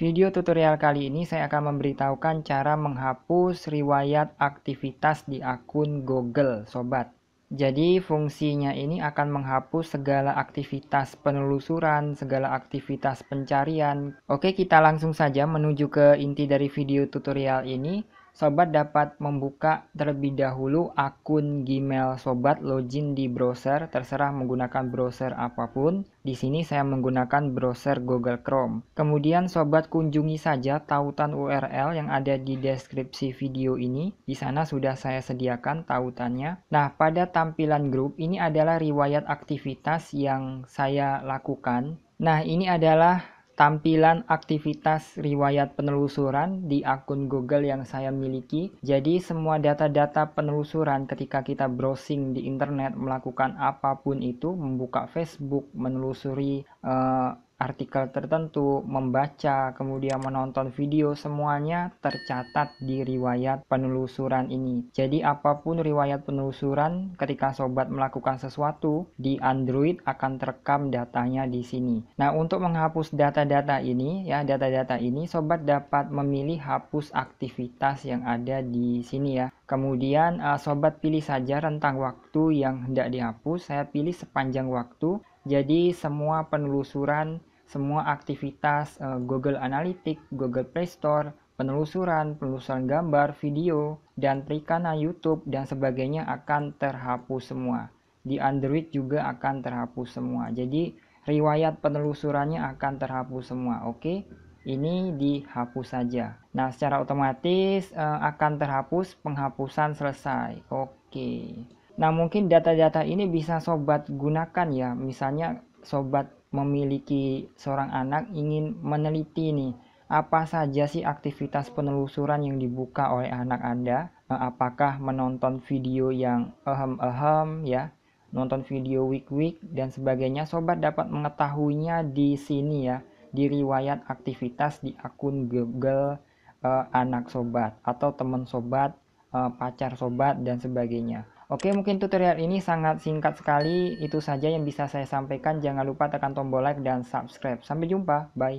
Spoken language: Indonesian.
Video tutorial kali ini saya akan memberitahukan cara menghapus riwayat aktivitas di akun Google, sobat. Jadi fungsinya ini akan menghapus segala aktivitas penelusuran, segala aktivitas pencarian. Oke, kita langsung saja menuju ke inti dari video tutorial ini. Sobat dapat membuka terlebih dahulu akun Gmail Sobat login di browser, terserah menggunakan browser apapun. Di sini saya menggunakan browser Google Chrome. Kemudian Sobat kunjungi saja tautan URL yang ada di deskripsi video ini. Di sana sudah saya sediakan tautannya. Nah, pada tampilan grup ini adalah riwayat aktivitas yang saya lakukan. Nah, ini adalah tampilan aktivitas riwayat penelusuran di akun Google yang saya miliki. Jadi semua data-data penelusuran ketika kita browsing di internet melakukan apapun itu, membuka Facebook, menelusuri eh, artikel tertentu, membaca, kemudian menonton video, semuanya tercatat di riwayat penelusuran ini. Jadi apapun riwayat penelusuran ketika sobat melakukan sesuatu di Android akan terekam datanya di sini. Nah, untuk menghapus data-data ini ya, data-data ini sobat dapat memilih hapus aktivitas yang ada di sini ya. Kemudian eh, sobat pilih saja rentang waktu yang hendak dihapus. Saya pilih sepanjang waktu. Jadi semua penelusuran semua aktivitas uh, Google Analytics, Google Play Store, penelusuran, penelusuran gambar, video, dan perikanan YouTube dan sebagainya akan terhapus semua. Di Android juga akan terhapus semua. Jadi riwayat penelusurannya akan terhapus semua. Oke, ini dihapus saja. Nah, secara otomatis uh, akan terhapus, penghapusan selesai. Oke. Nah, mungkin data-data ini bisa sobat gunakan ya. Misalnya sobat memiliki seorang anak ingin meneliti nih apa saja sih aktivitas penelusuran yang dibuka oleh anak Anda? Eh, apakah menonton video yang ehem-ehem ya, nonton video week-week dan sebagainya, sobat dapat mengetahuinya di sini ya, di riwayat aktivitas di akun Google eh, anak sobat atau teman sobat, eh, pacar sobat dan sebagainya. Oke, mungkin tutorial ini sangat singkat sekali. Itu saja yang bisa saya sampaikan. Jangan lupa tekan tombol like dan subscribe. Sampai jumpa. Bye.